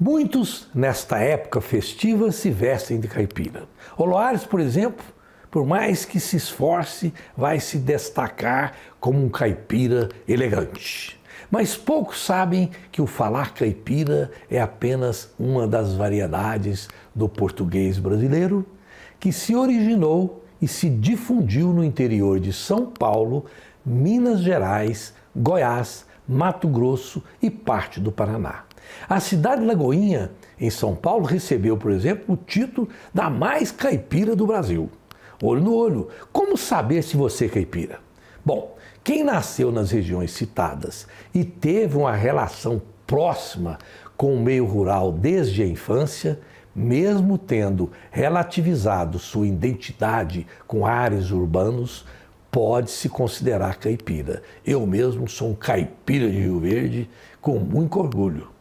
Muitos, nesta época festiva, se vestem de caipira. Oloares, por exemplo, por mais que se esforce, vai se destacar como um caipira elegante. Mas poucos sabem que o falar caipira é apenas uma das variedades do português brasileiro que se originou e se difundiu no interior de São Paulo, Minas Gerais, Goiás, Mato Grosso e parte do Paraná. A cidade de Lagoinha, em São Paulo, recebeu, por exemplo, o título da mais caipira do Brasil. Olho no olho, como saber se você é caipira? Bom, quem nasceu nas regiões citadas e teve uma relação próxima com o meio rural desde a infância, mesmo tendo relativizado sua identidade com ares urbanos, pode se considerar caipira. Eu mesmo sou um caipira de Rio Verde com muito orgulho.